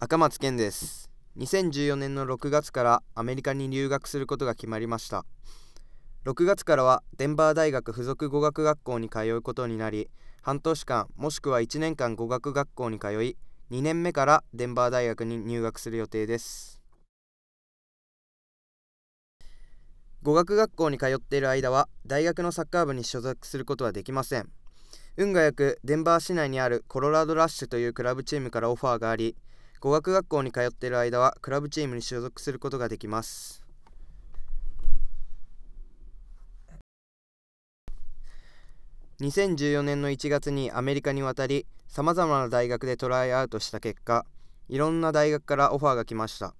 赤松健です2014年の6月からアメリカに留学することが決まりました6月からはデンバー大学附属語学学校に通うことになり半年間もしくは1年間語学学校に通い2年目からデンバー大学に入学する予定です語学学校に通っている間は大学のサッカー部に所属することはできません運が良くデンバー市内にあるコロラドラッシュというクラブチームからオファーがあり語学学校に通っている間はクラブチームに所属することができます2014年の1月にアメリカに渡りさまざまな大学でトライアウトした結果いろんな大学からオファーが来ました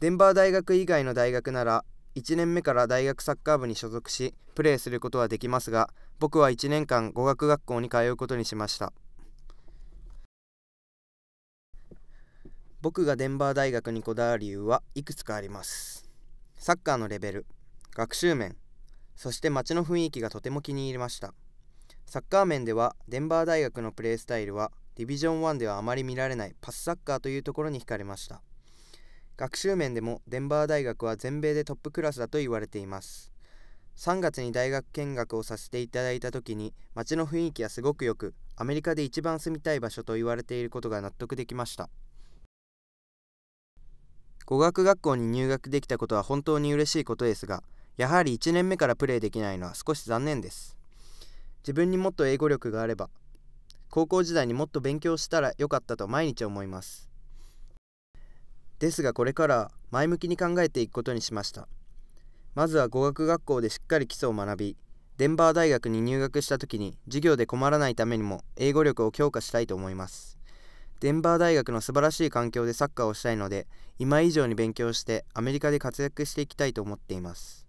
デンバー大学以外の大学なら1年目から大学サッカー部に所属しプレーすることはできますが僕は1年間語学学校に通うことにしました僕がデンバー大学にこだわる理由はいくつかありますサッカーのレベル学習面そして街の雰囲気がとても気に入りましたサッカー面ではデンバー大学のプレースタイルはディビジョン1ではあまり見られないパスサッカーというところに惹かれました学習面でもデンバー大学は全米でトップクラスだと言われています3月に大学見学をさせていただいた時に街の雰囲気はすごく良くアメリカで一番住みたい場所と言われていることが納得できました語学学校に入学できたことは本当に嬉しいことですが、やはり1年目からプレーできないのは少し残念です。自分にもっと英語力があれば、高校時代にもっと勉強したらよかったと毎日思います。ですがこれから前向きに考えていくことにしました。まずは語学学校でしっかり基礎を学び、デンバー大学に入学した時に授業で困らないためにも英語力を強化したいと思います。デンバー大学の素晴らしい環境でサッカーをしたいので今以上に勉強してアメリカで活躍していきたいと思っています